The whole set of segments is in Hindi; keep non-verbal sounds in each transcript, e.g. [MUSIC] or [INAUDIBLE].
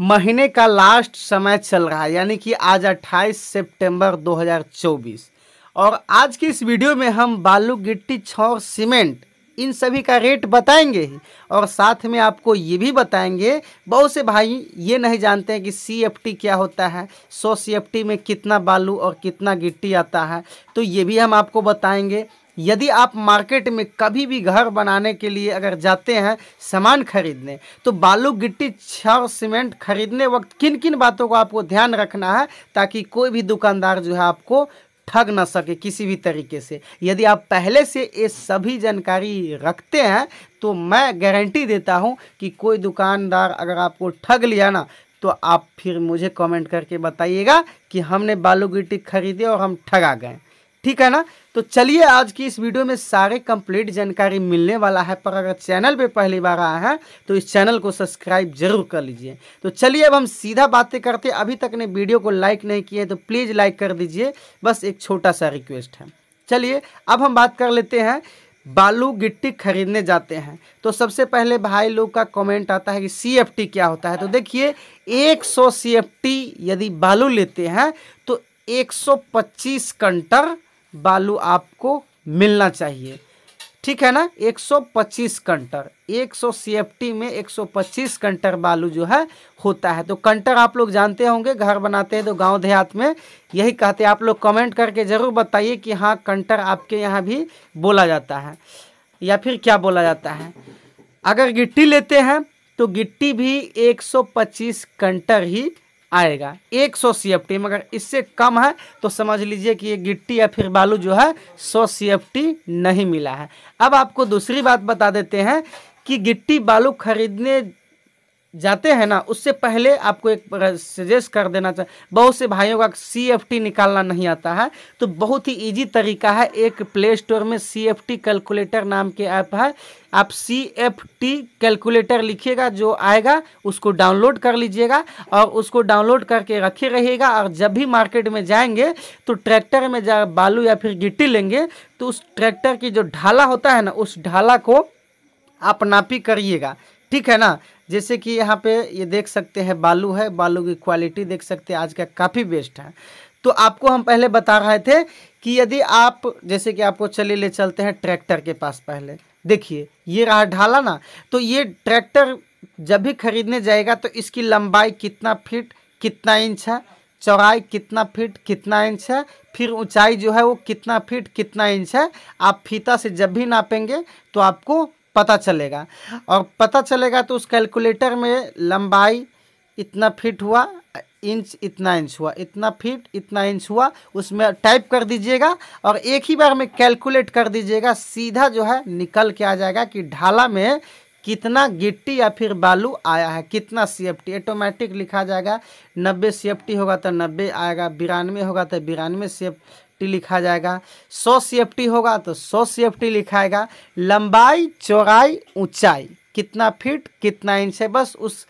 महीने का लास्ट समय चल रहा है यानी कि आज 28 सितंबर 2024 और आज की इस वीडियो में हम बालू गिट्टी छौर सीमेंट इन सभी का रेट बताएंगे ही और साथ में आपको ये भी बताएंगे बहुत से भाई ये नहीं जानते हैं कि सी क्या होता है सौ सी में कितना बालू और कितना गिट्टी आता है तो ये भी हम आपको बताएंगे यदि आप मार्केट में कभी भी घर बनाने के लिए अगर जाते हैं सामान खरीदने तो बालू गिट्टी छर सीमेंट खरीदने वक्त किन किन बातों को आपको ध्यान रखना है ताकि कोई भी दुकानदार जो है आपको ठग ना सके किसी भी तरीके से यदि आप पहले से ये सभी जानकारी रखते हैं तो मैं गारंटी देता हूँ कि कोई दुकानदार अगर आपको ठग लिया ना तो आप फिर मुझे कमेंट करके बताइएगा कि हमने बालू गिट्टी खरीदी और हम ठगा गए ठीक है ना तो चलिए आज की इस वीडियो में सारे कंप्लीट जानकारी मिलने वाला है पर अगर चैनल पे पहली बार आए हैं तो इस चैनल को सब्सक्राइब जरूर कर लीजिए तो चलिए अब हम सीधा बातें करते अभी तक ने वीडियो को लाइक नहीं किए तो प्लीज़ लाइक कर दीजिए बस एक छोटा सा रिक्वेस्ट है चलिए अब हम बात कर लेते हैं बालू गिट्टी खरीदने जाते हैं तो सबसे पहले भाई लोग का कमेंट आता है कि सी क्या होता है तो देखिए 100 सौ यदि बालू लेते हैं तो 125 कंटर बालू आपको मिलना चाहिए ठीक है ना 125 कंटर 100 सीएफटी में 125 कंटर बालू जो है होता है तो कंटर आप लोग जानते होंगे घर बनाते हैं तो गांव देहात में यही कहते हैं आप लोग कमेंट करके ज़रूर बताइए कि हाँ कंटर आपके यहाँ भी बोला जाता है या फिर क्या बोला जाता है अगर गिट्टी लेते हैं तो गिट्टी भी 125 कंटर ही आएगा 100 सौ सी मगर इससे कम है तो समझ लीजिए कि ये गिट्टी या फिर बालू जो है 100 सी नहीं मिला है अब आपको दूसरी बात बता देते हैं कि गिट्टी बालू खरीदने जाते हैं ना उससे पहले आपको एक सजेस्ट कर देना चाहिए बहुत से भाइयों का सी निकालना नहीं आता है तो बहुत ही इजी तरीका है एक प्ले स्टोर में सी कैलकुलेटर नाम के ऐप है आप सी एफ टी कैलकुलेटर लिखिएगा जो आएगा उसको डाउनलोड कर लीजिएगा और उसको डाउनलोड करके रखे रहिएगा और जब भी मार्केट में जाएंगे तो ट्रैक्टर में जा बालू या फिर गिट्टी लेंगे तो उस ट्रैक्टर की जो ढाला होता है ना उस ढाला को आप नापी करिएगा ठीक है ना जैसे कि यहाँ पे ये देख सकते हैं बालू है बालू की क्वालिटी देख सकते हैं आज का काफ़ी बेस्ट है तो आपको हम पहले बता रहे थे कि यदि आप जैसे कि आपको चले ले चलते हैं ट्रैक्टर के पास पहले देखिए ये रहा ढाला ना तो ये ट्रैक्टर जब भी खरीदने जाएगा तो इसकी लंबाई कितना फीट कितना इंच है चौड़ाई कितना फीट कितना इंच है फिर ऊंचाई जो है वो कितना फीट कितना इंच है आप फीता से जब भी नापेंगे तो आपको पता चलेगा और पता चलेगा तो उस कैलकुलेटर में लंबाई इतना फिट हुआ इंच इतना इंच हुआ इतना फीट इतना इंच हुआ उसमें टाइप कर दीजिएगा और एक ही बार में कैलकुलेट कर दीजिएगा सीधा जो है निकल के आ जाएगा कि ढाला में कितना गिट्टी या फिर बालू आया है कितना सी एफ टी ऑटोमेटिक लिखा जाएगा नब्बे सी एफ टी होगा तो नब्बे आएगा बिरानवे होगा तो बिरानवे सी एफ टी लिखा जाएगा सौ सी होगा तो सौ सी लिखाएगा लंबाई चौड़ाई ऊंचाई कितना फीट कितना इंच है बस उस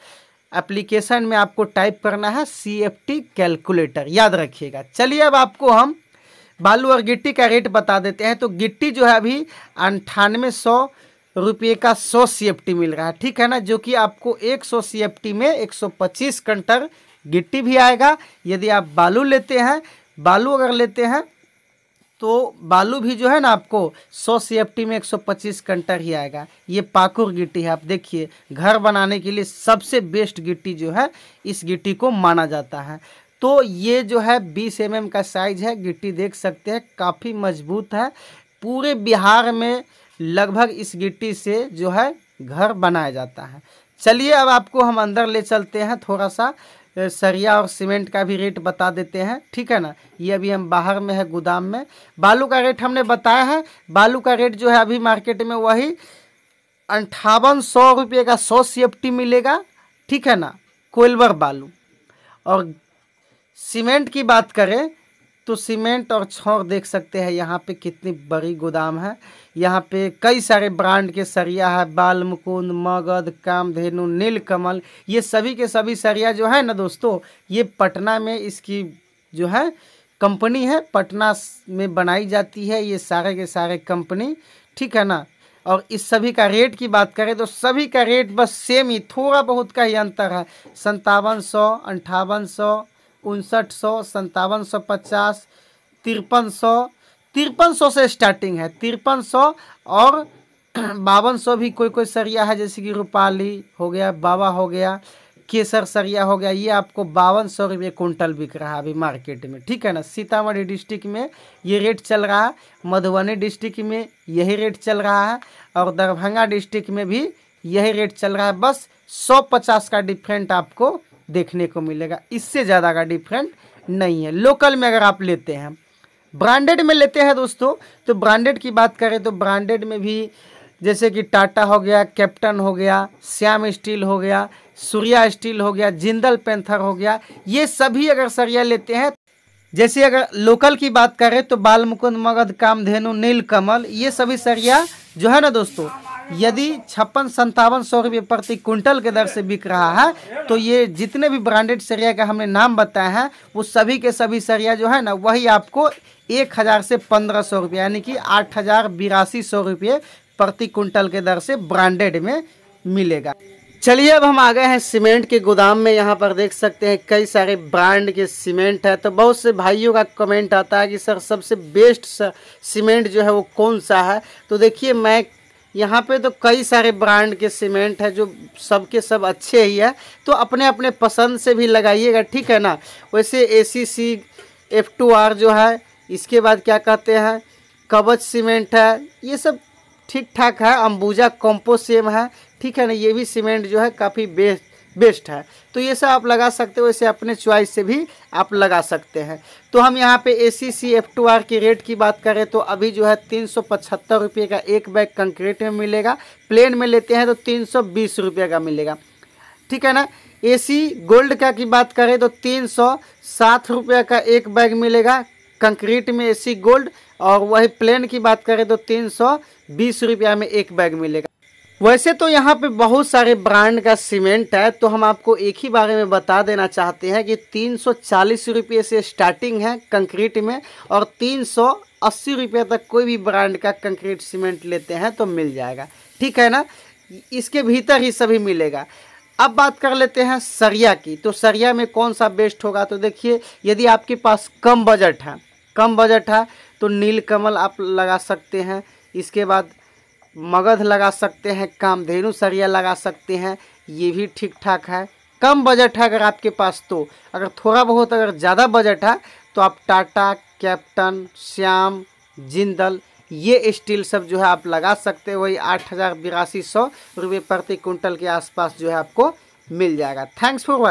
एप्लीकेशन में आपको टाइप करना है सी एफ टी कैलकुलेटर याद रखिएगा चलिए अब आपको हम बालू और गिट्टी का रेट बता देते हैं तो गिट्टी जो है अभी अंठानवे सौ रुपये का सौ सी एफ टी मिल रहा है ठीक है ना जो कि आपको एक सौ सी एफ टी में एक सौ पच्चीस कंटर गिट्टी भी आएगा यदि आप बालू लेते हैं बालू अगर लेते हैं तो बालू भी जो है ना आपको 100 सी में 125 कंटर ही आएगा ये पाकुर गिट्टी है आप देखिए घर बनाने के लिए सबसे बेस्ट गिट्टी जो है इस गिट्टी को माना जाता है तो ये जो है 20 एम का साइज है गिट्टी देख सकते हैं काफ़ी मजबूत है पूरे बिहार में लगभग इस गिट्टी से जो है घर बनाया जाता है चलिए अब आपको हम अंदर ले चलते हैं थोड़ा सा सरिया और सीमेंट का भी रेट बता देते हैं ठीक है ना ये अभी हम बाहर में है गोदाम में बालू का रेट हमने बताया है बालू का रेट जो है अभी मार्केट में वही अंठावन सौ रुपये का सौ सेफ्टी मिलेगा ठीक है ना कोयलवर बालू और सीमेंट की बात करें तो सीमेंट और छौर देख सकते हैं यहाँ पे कितनी बड़ी गोदाम है यहाँ पे कई सारे ब्रांड के सरिया है बाल मुकुंद मगध कामधेनु नीलकमल ये सभी के सभी सरिया जो है ना दोस्तों ये पटना में इसकी जो है कंपनी है पटना में बनाई जाती है ये सारे के सारे कंपनी ठीक है ना और इस सभी का रेट की बात करें तो सभी का रेट बस सेम ही थोड़ा बहुत का ही अंतर है संतावन सौ अंठावन सौ उनसठ सौ संतावन सौ पचास तिरपन सौ तिरपन सौ से स्टार्टिंग है तिरपन सौ और [CLEARS THROAT] बावन सौ भी कोई कोई सरिया है जैसे कि रूपाली हो गया बाबा हो गया केसर सरिया हो गया ये आपको बावन सौ रुपये कुंटल बिक रहा है अभी मार्केट में ठीक है ना सीतामढ़ी डिस्ट्रिक्ट में ये रेट चल रहा है मधुबनी डिस्ट्रिक्ट में यही रेट चल रहा है और दरभंगा डिस्ट्रिक्ट में भी यही रेट चल रहा है बस सौ पचास का डिफरेंट आपको देखने को मिलेगा इससे ज़्यादा का डिफरेंट नहीं है लोकल में अगर आप लेते हैं ब्रांडेड में लेते हैं दोस्तों तो ब्रांडेड की बात करें तो ब्रांडेड में भी जैसे कि टाटा हो गया कैप्टन हो गया श्याम स्टील हो गया सूर्या स्टील हो गया जिंदल पेंथर हो गया ये सभी अगर सरिया लेते हैं जैसे अगर लोकल की बात करें तो बाल मुकुंद मगध कामधेनु नीलकमल ये सभी सरिया जो है ना दोस्तों यदि छप्पन संतावन सौ रुपये प्रति क्विंटल के दर से बिक रहा है तो ये जितने भी ब्रांडेड सरिया का हमने नाम बताया है वो सभी के सभी सरिया जो है ना वही आपको एक हज़ार से पंद्रह सौ रुपये यानी कि आठ हज़ार बिरासी सौ रुपये प्रति क्विंटल के दर से ब्रांडेड में मिलेगा चलिए अब हम आ गए हैं सीमेंट के गोदाम में यहाँ पर देख सकते हैं कई सारे ब्रांड के सीमेंट है तो बहुत से भाइयों का कमेंट आता है कि सर सबसे बेस्ट सीमेंट जो है वो कौन सा है तो देखिए मैं यहाँ पे तो कई सारे ब्रांड के सीमेंट है जो सबके सब अच्छे ही है तो अपने अपने पसंद से भी लगाइएगा ठीक है ना वैसे A C C F two R जो है इसके बाद क्या कहते हैं कवच सीमेंट है ये सब ठीक ठाक है अंबुजा कॉम्पोसेम सेम है ठीक है ना ये भी सीमेंट जो है काफ़ी बेस्ट बेस्ट है तो ये सब आप लगा सकते हो इसे अपने च्वाइस से भी आप लगा सकते हैं तो हम यहाँ पे A C C F two R की रेट की बात करें तो अभी जो है तीन सौ पचहत्तर रुपये का एक बैग कंक्रीट में मिलेगा प्लेन में लेते हैं तो तीन सौ बीस रुपये का मिलेगा ठीक है ना ए सी गोल्ड का की बात करें तो तीन सौ सात रुपये का एक बैग मिलेगा कंक्रीट में ए सी गोल्ड और वही प्लेन की बात करें तो तीन सौ बीस रुपया में एक बैग मिलेगा वैसे तो यहाँ पे बहुत सारे ब्रांड का सीमेंट है तो हम आपको एक ही बारे में बता देना चाहते हैं कि तीन सौ से स्टार्टिंग है कंक्रीट में और तीन अस्सी रुपये तक कोई भी ब्रांड का कंक्रीट सीमेंट लेते हैं तो मिल जाएगा ठीक है ना इसके भीतर ही सभी मिलेगा अब बात कर लेते हैं सरिया की तो सरिया में कौन सा बेस्ट होगा तो देखिए यदि आपके पास कम बजट है कम बजट है तो नीलकमल आप लगा सकते हैं इसके बाद मगध लगा सकते हैं कामधेनु सरिया लगा सकते हैं ये भी ठीक ठाक है कम बजट है अगर आपके पास तो अगर थोड़ा बहुत अगर ज़्यादा बजट है तो आप टाटा कैप्टन श्याम जिंदल ये स्टील सब जो है आप लगा सकते हो वही आठ हज़ार बिरासी सौ रुपये प्रति कुंटल के आसपास जो है आपको मिल जाएगा थैंक्स फॉर वॉचिंग